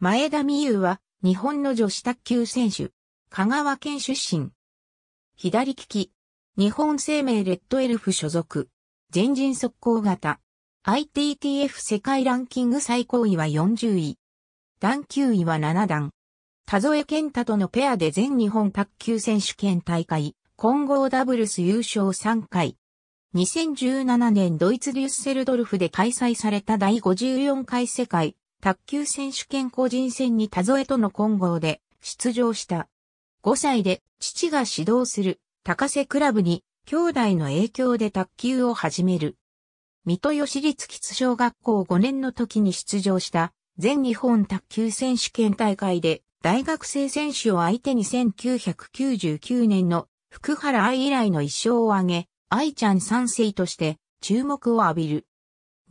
前田美優は、日本の女子卓球選手。香川県出身。左利き。日本生命レッドエルフ所属。前人速攻型。ITTF 世界ランキング最高位は40位。段9位は7段。田添健太とのペアで全日本卓球選手権大会、混合ダブルス優勝3回。2017年ドイツデュッセルドルフで開催された第54回世界卓球選手権個人戦に田添との混合で出場した。5歳で父が指導する高瀬クラブに兄弟の影響で卓球を始める。水戸吉立吉小学校5年の時に出場した全日本卓球選手権大会で大学生選手を相手に1999年の福原愛以来の一勝を挙げ、愛ちゃん3世として注目を浴びる。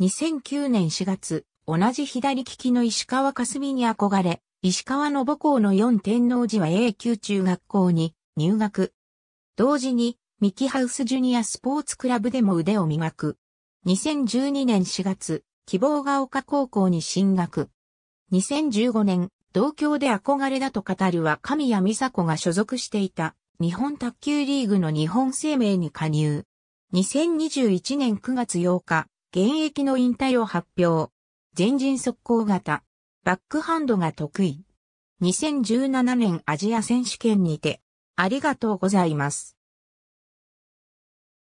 2009年4月、同じ左利きの石川霞に憧れ、石川の母校の四天王寺は永久中学校に入学。同時に、ミキハウスジュニアスポーツクラブでも腕を磨く。2012年4月、希望が丘高校に進学。2015年、同郷で憧れだと語るは神谷美佐子が所属していた日本卓球リーグの日本生命に加入。2021年9月8日、現役の引退を発表。前陣速攻型、バックハンドが得意。2017年アジア選手権にて、ありがとうございます。